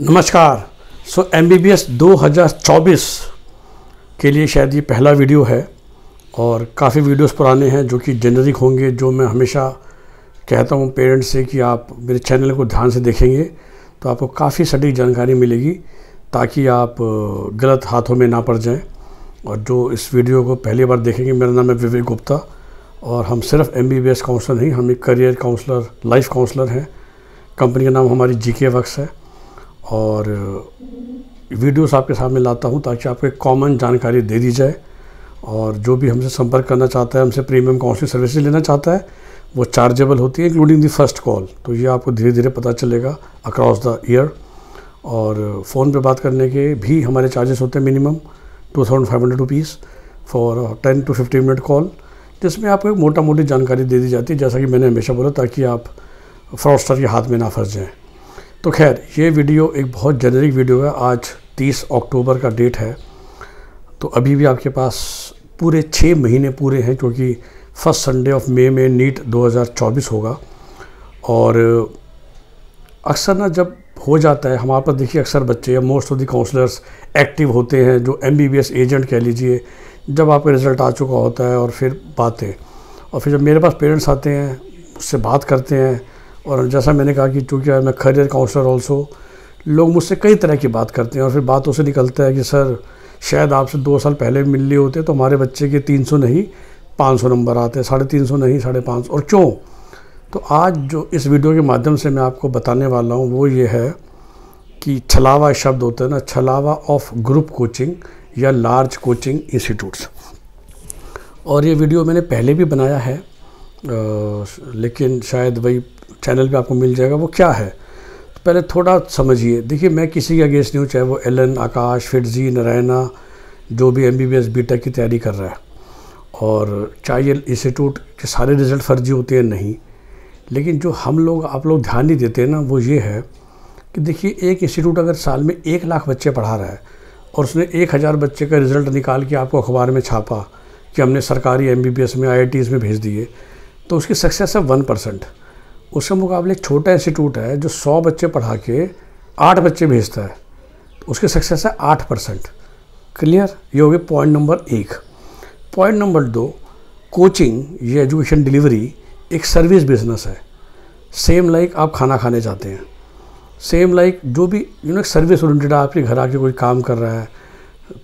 नमस्कार so M B B S दो हज़ार चौबीस के लिए शायद ये पहला वीडियो है और काफ़ी वीडियोस पुराने हैं जो कि जेनरिक होंगे जो मैं हमेशा कहता हूँ पेरेंट्स से कि आप मेरे चैनल को ध्यान से देखेंगे तो आपको काफ़ी सटीक जानकारी मिलेगी ताकि आप गलत हाथों में ना पड़ जाएं और जो इस वीडियो को पहली बार देखेंगे मेरा नाम है विवेक गुप्ता और हम सिर्फ M B B S counsellor नहीं हम एक करियर काउंसलर लाइफ काउंसलर हैं कंपनी का नाम हमारी जी के वक्स है और वीडियोस आपके सामने लाता हूँ ताकि आपको एक कॉमन जानकारी दे दी जाए और जो भी हमसे संपर्क करना चाहता है हमसे प्रीमियम काउंसिल सर्विसेज लेना चाहता है वो चार्जेबल होती है इंक्लूडिंग दी फर्स्ट कॉल तो ये आपको धीरे धीरे पता चलेगा अक्रॉस द ईयर और फ़ोन पे बात करने के भी हमारे चार्जेस होते हैं minimum two thousand five hundred rupees for ten to fifteen minute call जिसमें आपको एक मोटा मोटी जानकारी दे दी जाती है जैसा कि मैंने हमेशा बोला ताकि आप फ्रॉडस्टर के हाथ में ना फंस जाएँ तो खैर ये वीडियो एक बहुत जेनरिक वीडियो है आज 30 अक्टूबर का डेट है तो अभी भी आपके पास पूरे छः महीने पूरे हैं क्योंकि फर्स्ट संडे ऑफ मे में नीट 2024 होगा और अक्सर ना जब हो जाता है हमारे पास देखिए अक्सर बच्चे या most of the counsellors active होते हैं जो एम एजेंट कह लीजिए जब आपका रिज़ल्ट आ चुका होता है और फिर बातें और फिर जब मेरे पास पेरेंट्स आते हैं उससे बात करते हैं और जैसा मैंने कहा कि चूँकि मैं करियर काउंसलर ऑल्सो लोग मुझसे कई तरह की बात करते हैं और फिर बातों से निकलता है कि सर शायद आपसे दो साल पहले मिल लिए होते तो हमारे बच्चे के तीन सौ नहीं पाँच सौ नंबर आते साढ़े तीन सौ नहीं साढ़े पाँच सौ और क्यों तो आज जो इस वीडियो के माध्यम से मैं आपको बताने वाला हूँ वो ये है कि छलावा शब्द होता है ना छलावा ऑफ ग्रुप कोचिंग या लार्ज कोचिंग इंस्टीट्यूट्स और ये वीडियो मैंने पहले भी बनाया है आ, लेकिन शायद वही चैनल पे आपको मिल जाएगा वो क्या है तो पहले थोड़ा समझिए देखिए मैं किसी के अगेंस्ट नहीं हूँ चाहे वो एलन आकाश फिटजी नारायणा जो भी M B B S B tech की तैयारी कर रहा है और चाहे इंस्टीट्यूट के सारे रिज़ल्ट फर्जी होते हैं नहीं लेकिन जो हम लोग आप लोग ध्यान नहीं देते ना वो ये है कि देखिए एक इंस्टीट्यूट अगर साल में एक लाख बच्चे पढ़ा रहा है और उसने एक हज़ार बच्चे का रिज़ल्ट निकाल के आपको अखबार में छापा कि हमने सरकारी एम में आई में भेज दिए तो उसकी सक्सेस है वन परसेंट उसके मुकाबले एक छोटा इंस्टीट्यूट है जो सौ बच्चे पढ़ा के आठ बच्चे भेजता है उसकी सक्सेस है आठ परसेंट क्लियर ये हो गया पॉइंट नंबर एक पॉइंट नंबर दो कोचिंग ये एजुकेशन डिलीवरी एक सर्विस बिजनेस है सेम लाइक आप खाना खाने जाते हैं सेम लाइक जो भी यू नो सर्विस ओरिएंटेड आपके घर आके कोई काम कर रहा है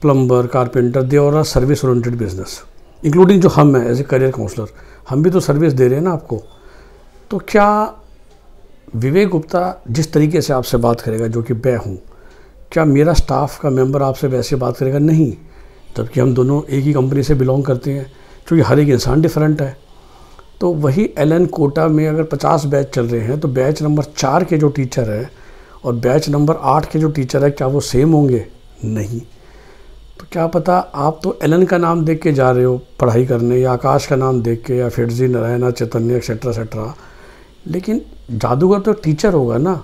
प्लम्बर कारपेंटर दे और सर्विस ओरिएंटेड बिजनेस इंक्लूडिंग जो हम हैं एज ए करियर काउंसलर हम भी तो सर्विस दे रहे हैं ना आपको तो क्या विवेक गुप्ता जिस तरीके से आपसे बात करेगा जो कि मैं हूँ क्या मेरा स्टाफ का मेंबर आपसे वैसे बात करेगा नहीं जबकि हम दोनों एक ही कंपनी से बिलोंग करते हैं क्योंकि हर एक इंसान डिफरेंट है तो वही एल कोटा में अगर 50 बैच चल रहे हैं तो बैच नंबर चार के जो टीचर हैं और बैच नंबर आठ के जो टीचर हैं क्या वो सेम होंगे नहीं तो क्या पता आप तो एलन का नाम देख के जा रहे हो पढ़ाई करने या आकाश का नाम देख के या फिरजी नारायणा चैतन्य एक्सेट्रा एक्सेट्रा लेकिन जादूगर तो टीचर होगा ना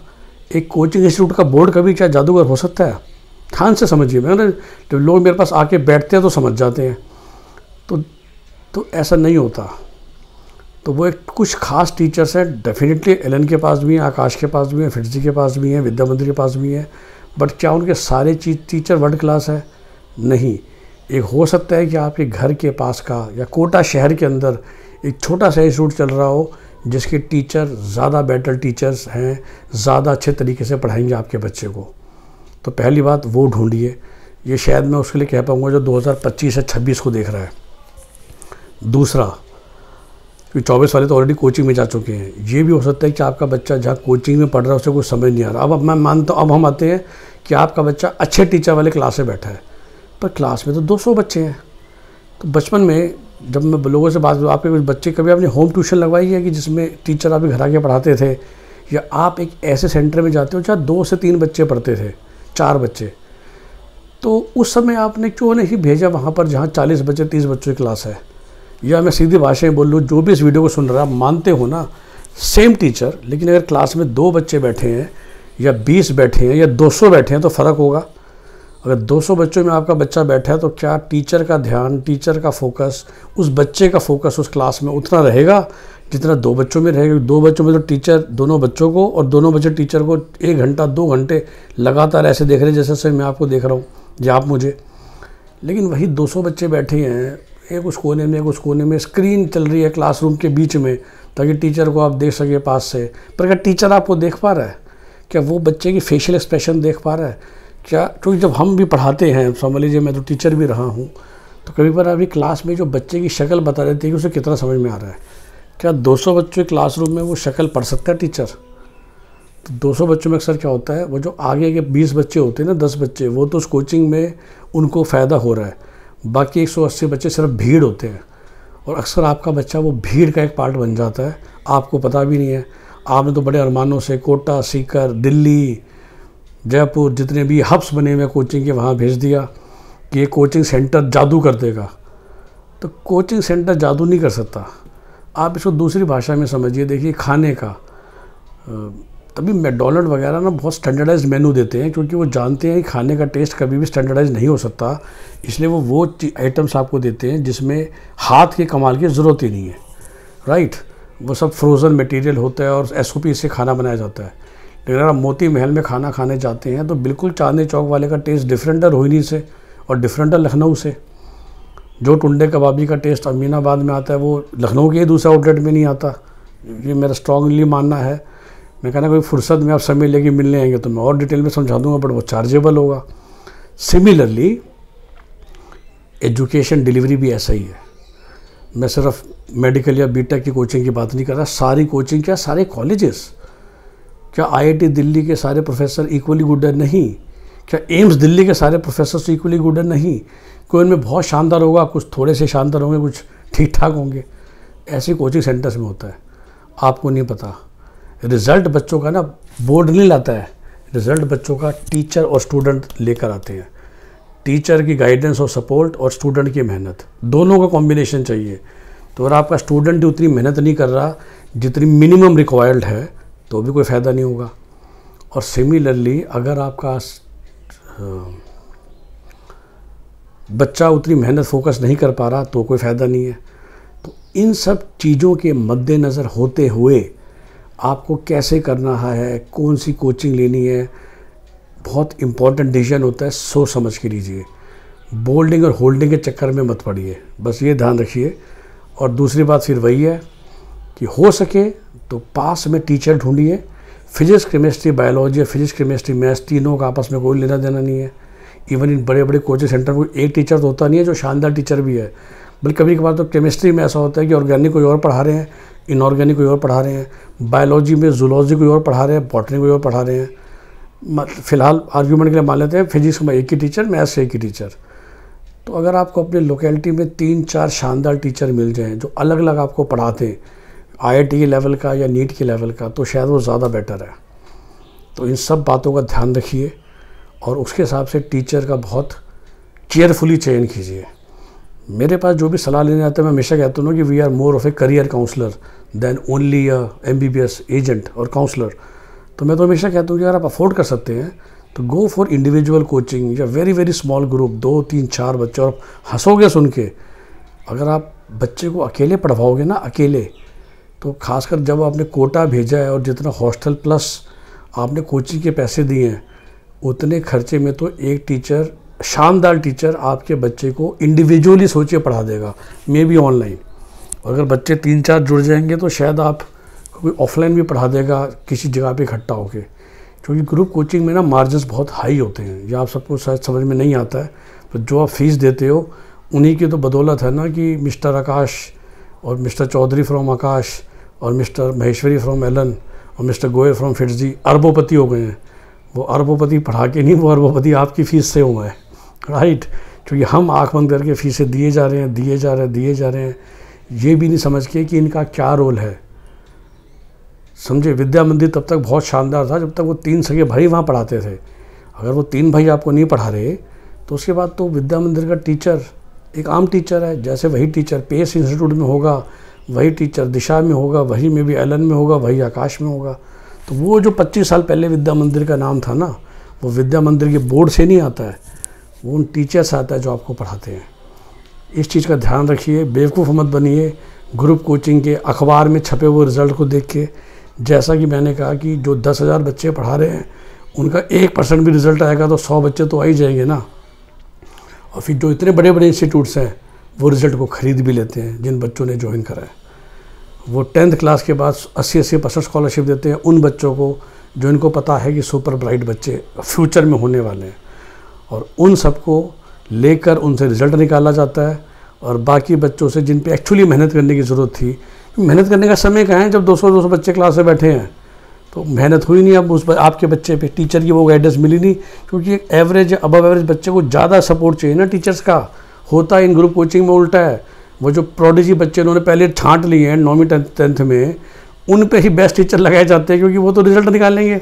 एक कोचिंग इंस्टीट्यूट का बोर्ड कभी क्या जादूगर हो सकता है ध्यान से समझिए मैं जब लोग मेरे पास आके बैठते हैं तो समझ जाते हैं तो तो ऐसा नहीं होता तो वो एक कुछ खास टीचर्स हैं डेफिनेटली एलन के पास भी हैं आकाश के पास भी हैं फिटजी के पास भी हैं विद्या मंदिर के पास भी हैं बट क्या उनके सारे चीज टीचर वर्ल्ड क्लास है नहीं एक हो सकता है कि आपके घर के पास का या कोटा शहर के अंदर एक छोटा सा इंस्टीट्यूट चल रहा हो जिसके टीचर ज़्यादा बेटर टीचर्स हैं ज़्यादा अच्छे तरीके से पढ़ाएंगे आपके बच्चे को तो पहली बात वो ढूंढिए ये शायद मैं उसके लिए कह पाऊँगा जो 2025 से 26 को देख रहा है दूसरा क्योंकि चौबीस वाले तो ऑलरेडी कोचिंग में जा चुके हैं ये भी हो सकता है कि आपका बच्चा जहाँ कोचिंग में पढ़ रहा है उसे कुछ समझ नहीं आ रहा अब अब मैं मानता हूँ अब हम आते हैं कि आपका बच्चा अच्छे टीचर वाले क्लास में बैठा है पर क्लास में तो 200 बच्चे हैं तो बचपन में जब मैं लोगों से बात आपके कुछ बच्चे कभी आपने होम ट्यूशन लगवाई है कि जिसमें टीचर आप घर आके पढ़ाते थे या आप एक ऐसे सेंटर में जाते हो जहाँ दो से तीन बच्चे पढ़ते थे चार बच्चे तो उस समय आपने क्यों नहीं भेजा वहाँ पर जहाँ चालीस बच्चे तीस बच्चों की क्लास है या मैं सीधी भाषा में बोल लूँ जो भी इस वीडियो को सुन रहा है आप मानते हो ना सेम टीचर लेकिन अगर क्लास में दो बच्चे बैठे हैं या बीस बैठे हैं या दो सौ बैठे हैं तो फ़र्क होगा अगर 200 बच्चों में आपका बच्चा बैठा है तो क्या टीचर का ध्यान टीचर का फोकस उस बच्चे का फोकस उस क्लास में उतना रहेगा जितना दो बच्चों में रहेगा दो बच्चों में तो टीचर दोनों बच्चों को और दोनों बच्चे टीचर को एक घंटा दो घंटे लगातार ऐसे देख रहे जैसे मैं आपको देख रहा हूँ या आप मुझे लेकिन वही दो बच्चे बैठे हैं एक उस कोने में एक उस कोने में स्क्रीन चल रही है क्लासरूम के बीच में ताकि टीचर को आप देख सके पास से पर अगर टीचर आपको देख पा रहा है क्या वो बच्चे की फेशियल एक्सप्रेशन देख पा रहा है क्या क्योंकि जब हम भी पढ़ाते हैं समझ लीजिए मैं तो टीचर भी रहा हूँ तो कभी बार अभी क्लास में जो बच्चे की शक्ल बता देती है कि उसे कितना समझ में आ रहा है क्या 200 बच्चों के क्लासरूम में वो शक्ल पढ़ सकता है टीचर तो 200 बच्चों में अक्सर क्या होता है वो जो आगे के 20 बच्चे होते हैं ना 10 बच्चे वो तो उस कोचिंग में उनको फ़ायदा हो रहा है बाकी 180 बच्चे सिर्फ भीड़ होते हैं और अक्सर आपका बच्चा वो भीड़ का एक पार्ट बन जाता है आपको पता भी नहीं है आपने तो बड़े अरमानों से कोटा सीकर दिल्ली जयपुर जितने भी हब्स बने हुए कोचिंग के वहाँ भेज दिया कि ये कोचिंग सेंटर जादू कर देगा तो कोचिंग सेंटर जादू नहीं कर सकता आप इसको दूसरी भाषा में समझिए देखिए खाने का तभी मैकडोनल्ड वगैरह ना बहुत स्टैंडर्डाइज मेनू देते हैं क्योंकि वो जानते हैं कि खाने का टेस्ट कभी भी स्टैंडर्डाइज नहीं हो सकता इसलिए वो वो आइटम्स आपको देते हैं जिसमें हाथ के कमाल की ज़रूरत ही नहीं है राइट वो सब फ्रोज़न मटेरियल होता है और एस से खाना बनाया जाता है लेकिन अगर आप मोती महल में खाना खाने जाते हैं तो बिल्कुल चांदनी चौक वाले का टेस्ट डिफरेंट है रोहिणी से और डिफरेंट है लखनऊ से जो टुंडे कबाबी का टेस्ट अमीनाबाद में आता है वो लखनऊ के ही दूसरे आउटलेट में नहीं आता ये मेरा स्ट्रांगली मानना है मैं कहना कोई फुर्सत में आप समय लेके मिलने आएंगे तो मैं और डिटेल में समझा दूंगा बट वो चार्जेबल होगा सिमिलरली एजुकेशन डिलीवरी भी ऐसा ही है मैं सिर्फ मेडिकल या बीटेक की कोचिंग की बात नहीं कर रहा सारी कोचिंग क्या सारे कॉलेजेस क्या आईआईटी दिल्ली के सारे प्रोफेसर इक्वली गुड है नहीं क्या एम्स दिल्ली के सारे प्रोफेसर इक्वली गुड है नहीं कोई उनमें बहुत शानदार होगा कुछ थोड़े से शानदार होंगे कुछ ठीक ठाक होंगे ऐसे कोचिंग सेंटर्स में होता है आपको नहीं पता रिज़ल्ट बच्चों का ना बोर्ड नहीं लाता है रिज़ल्ट बच्चों का टीचर और स्टूडेंट लेकर आते हैं टीचर की गाइडेंस और सपोर्ट और स्टूडेंट की मेहनत दोनों का कॉम्बिनेशन चाहिए तो अगर आपका स्टूडेंट उतनी मेहनत नहीं कर रहा जितनी मिनिमम रिक्वायर्ड है तो भी कोई फ़ायदा नहीं होगा और सिमिलरली अगर आपका बच्चा उतनी मेहनत फोकस नहीं कर पा रहा तो कोई फ़ायदा नहीं है तो इन सब चीज़ों के मद्देनज़र होते हुए आपको कैसे करना है कौन सी कोचिंग लेनी है बहुत इम्पॉर्टेंट डिसीजन होता है सोच समझ के लीजिए बोल्डिंग और होल्डिंग के चक्कर में मत पड़िए बस ये ध्यान रखिए और दूसरी बात फिर वही है कि हो सके तो पास में टीचर ढूंढिए physics chemistry biology physics chemistry maths तीनों का आपस में कोई लेना देना नहीं है इवन इन बड़े बड़े कोचिंग सेंटर में एक टीचर तो होता नहीं है जो शानदार टीचर भी है बल्कि कभी कभार तो केमिस्ट्री में ऐसा होता है कि ऑर्गेनिक कोई और पढ़ा रहे हैं इनऑर्गेनिक कोई और पढ़ा रहे हैं बायोलॉजी में जूलॉजी कोई और पढ़ा रहे हैं बॉटनी कोई और पढ़ा रहे हैं फिलहाल आर्ग्यूमेंट के लिए मान लेते हैं फिजिक्स में एक ही टीचर मैथ्स एक ही टीचर तो अगर आपको अपने लोकेलिटी में तीन चार शानदार टीचर मिल जाएँ जो अलग अलग आपको पढ़ाते हैं आई के लेवल का या नीट के लेवल का तो शायद वो ज़्यादा बेटर है तो इन सब बातों का ध्यान रखिए और उसके हिसाब से टीचर का बहुत केयरफुली चयन कीजिए मेरे पास जो भी सलाह लेने आते हैं मैं हमेशा कहता हूँ कि we are more of a career counsellor than only a M B B S agent और काउंसलर तो मैं तो हमेशा कहता हूँ कि अगर आप अफोर्ड कर सकते हैं तो गो फॉर इंडिविजुअल कोचिंग या वेरी वेरी स्मॉल ग्रुप दो तीन चार बच्चे और हंसोगे सुन के अगर आप बच्चे को अकेले पढ़वाओगे ना अकेले तो खासकर जब आपने कोटा भेजा है और जितना हॉस्टल प्लस आपने कोचिंग के पैसे दिए हैं उतने खर्चे में तो एक टीचर शानदार टीचर आपके बच्चे को इंडिविजुअली सोचिए पढ़ा देगा मे बी ऑनलाइन अगर बच्चे तीन चार जुड़ जाएंगे तो शायद आप कोई ऑफलाइन भी पढ़ा देगा किसी जगह पे इकट्ठा होकर क्योंकि ग्रुप कोचिंग में ना मार्जिन बहुत हाई होते हैं या आप सबको शायद समझ में नहीं आता है तो जो आप फीस देते हो उन्हीं की तो बदौलत है ना कि मिस्टर आकाश और मिस्टर चौधरी फ्रॉम आकाश और मिस्टर महेश्वरी फ्रॉम एलन और मिस्टर गोयल फ्रॉम फिटजी अरबोपति हो गए हैं वो अरबोपति पढ़ा के नहीं वो अरबोपति आपकी फ़ीस से हुए हैं राइट क्योंकि हम आँख बंद करके फ़ीसें दिए जा रहे हैं दिए जा रहे हैं दिए जा रहे हैं ये भी नहीं समझ के कि इनका क्या रोल है समझे विद्या मंदिर तब तक बहुत शानदार था जब तक वो तीन सगे भाई वहाँ पढ़ाते थे अगर वो तीन भाई आपको नहीं पढ़ा रहे तो उसके बाद तो विद्या मंदिर का टीचर एक आम टीचर है जैसे वही टीचर पेस इंस्टीट्यूट में होगा वही टीचर दिशा में होगा वही में भी एलन में होगा वही आकाश में होगा तो वो जो 25 साल पहले विद्या मंदिर का नाम था ना वो विद्या मंदिर के बोर्ड से नहीं आता है वो उन टीचर से आता है जो आपको पढ़ाते हैं इस चीज़ का ध्यान रखिए बेवकूफ़ मत बनिए ग्रुप कोचिंग के अखबार में छपे हुए रिज़ल्ट को देख के जैसा कि मैंने कहा कि जो दस हज़ार बच्चे पढ़ा रहे हैं उनका एक परसेंट भी रिज़ल्ट आएगा तो सौ बच्चे तो आ ही जाएंगे ना और फिर जो इतने बड़े बड़े इंस्टीट्यूट्स हैं वो रिज़ल्ट को ख़रीद भी लेते हैं जिन बच्चों ने ज्वाइन करा है वो टेंथ क्लास के बाद अस्सी अस्सी परसेंट स्कॉलरशिप देते हैं उन बच्चों को जो इनको पता है कि सुपर ब्राइट बच्चे फ्यूचर में होने वाले हैं और उन सबको लेकर उनसे रिज़ल्ट निकाला जाता है और बाकी बच्चों से जिन पे एक्चुअली मेहनत करने की ज़रूरत थी मेहनत करने का समय कहाँ है जब 200 200 बच्चे क्लास में बैठे हैं तो मेहनत हुई नहीं अब उस आपके बच्चे पे टीचर की वो गाइडेंस मिली नहीं क्योंकि एवरेज अबव एवरेज बच्चे को ज़्यादा सपोर्ट चाहिए ना टीचर्स का होता है इन ग्रुप कोचिंग में उल्टा है वो जो प्रोडिजी बच्चे उन्होंने पहले छांट लिए हैं नौवीं टेंथ में उन पे ही बेस्ट टीचर लगाए जाते हैं क्योंकि वो तो रिज़ल्ट निकालेंगे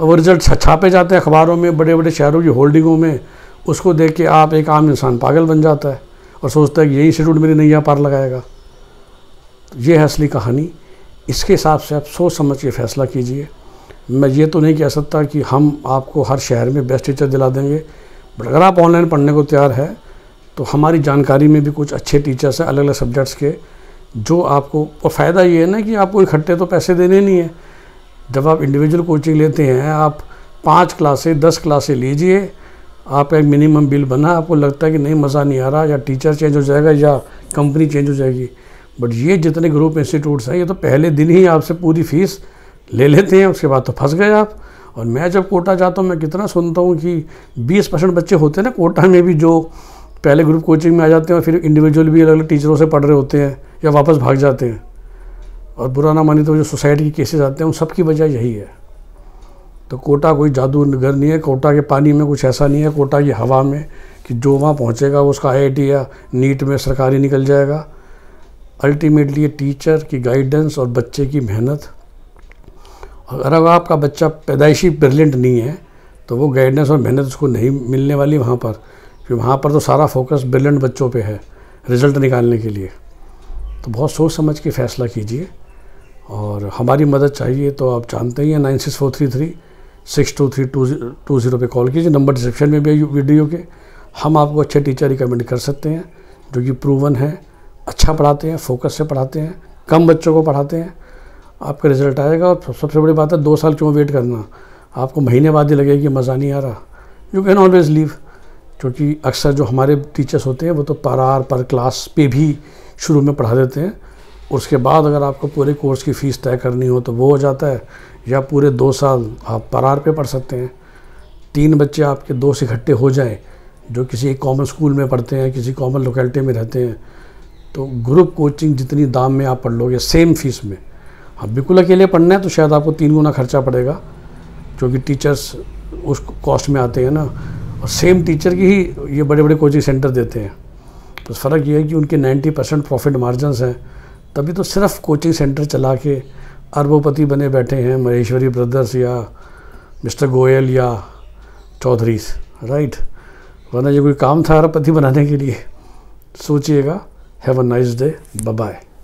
और वो रिज़ल्ट छापे जाते हैं अखबारों में बड़े बड़े शहरों की होल्डिंगों में उसको देख के आप एक आम इंसान पागल बन जाता है और सोचता है कि यही इंस्टीट्यूट मेरी नैया पार लगाएगा तो ये है असली कहानी इसके हिसाब से आप सोच समझ के फैसला कीजिए मैं ये तो नहीं कह सकता कि हम आपको हर शहर में बेस्ट टीचर दिला देंगे बट अगर आप ऑनलाइन पढ़ने को तैयार है तो हमारी जानकारी में भी कुछ अच्छे टीचर्स हैं अलग अलग सब्जेक्ट्स के जो आपको और फ़ायदा ये है ना कि आपको इकट्ठे तो पैसे देने नहीं है जब आप इंडिविजुअल कोचिंग लेते हैं आप पाँच क्लासे दस क्लासे लीजिए आप एक मिनिमम बिल बना आपको लगता है कि नहीं मज़ा नहीं आ रहा या टीचर चेंज हो जाएगा या कंपनी चेंज हो जाएगी बट ये जितने ग्रुप इंस्टीट्यूट्स हैं ये तो पहले दिन ही आपसे पूरी फीस ले लेते हैं उसके बाद तो फंस गए आप और मैं जब कोटा जाता हूँ मैं कितना सुनता हूँ कि बीस परसेंट बच्चे होते हैं ना कोटा में भी जो पहले ग्रुप कोचिंग में आ जाते हैं और फिर इंडिविजुअल भी अलग अलग टीचरों से पढ़ रहे होते हैं या वापस भाग जाते हैं और बुरा ना माने तो जो सोसाइटी के केसेस आते हैं उन सब की वजह यही है तो कोटा कोई जादू घर नहीं है कोटा के पानी में कुछ ऐसा नहीं है कोटा की हवा में कि जो वहाँ पहुँचेगा वो उसका आई या नीट में सरकारी निकल जाएगा अल्टीमेटली ये टीचर की गाइडेंस और बच्चे की मेहनत और अगर आपका बच्चा पैदाइशी ब्रिलियंट नहीं है तो वो गाइडेंस और मेहनत उसको नहीं मिलने वाली वहाँ पर क्योंकि वहाँ पर तो सारा फोकस ब्रिलियंट बच्चों पे है रिज़ल्ट निकालने के लिए तो बहुत सोच समझ के फ़ैसला कीजिए और हमारी मदद चाहिए तो आप जानते ही हैं nine six four three three six two three two two zero पर कॉल कीजिए नंबर डिस्क्रिप्शन में भी वीडियो के हम आपको अच्छे टीचर रिकमेंड कर सकते हैं जो कि प्रूवन है अच्छा पढ़ाते हैं फोकस से पढ़ाते हैं कम बच्चों को पढ़ाते हैं आपका रिज़ल्ट आएगा और सबसे बड़ी बात है दो साल क्यों वेट करना आपको महीने बाद ही लगेगी मज़ा नहीं आ रहा यू कैन ऑलवेज लीव क्योंकि अक्सर जो हमारे टीचर्स होते हैं वो तो पर आर पर क्लास पे भी शुरू में पढ़ा देते हैं उसके बाद अगर आपको पूरे कोर्स की फ़ीस तय करनी हो तो वो हो जाता है या पूरे दो साल आप पर आर पे पढ़ सकते हैं तीन बच्चे आपके दो से इकट्ठे हो जाएं जो किसी एक कॉमन स्कूल में पढ़ते हैं किसी कॉमन लोकेलिटी में रहते हैं तो ग्रुप कोचिंग जितनी दाम में आप पढ़ लोगे सेम फीस में हाँ बिल्कुल अकेले पढ़ना है तो शायद आपको तीन गुना खर्चा पड़ेगा क्योंकि टीचर्स उस कॉस्ट में आते हैं ना और सेम टीचर की ही ये बड़े बड़े कोचिंग सेंटर देते हैं तो फ़र्क ये है कि उनके 90 परसेंट प्रॉफिट मार्जन्स हैं तभी तो सिर्फ कोचिंग सेंटर चला के अरबोपति बने बैठे हैं महेश्वरी ब्रदर्स या मिस्टर गोयल या चौधरी राइट वरना ये कोई काम था अरबपति बनाने के लिए सोचिएगा have a nice day bye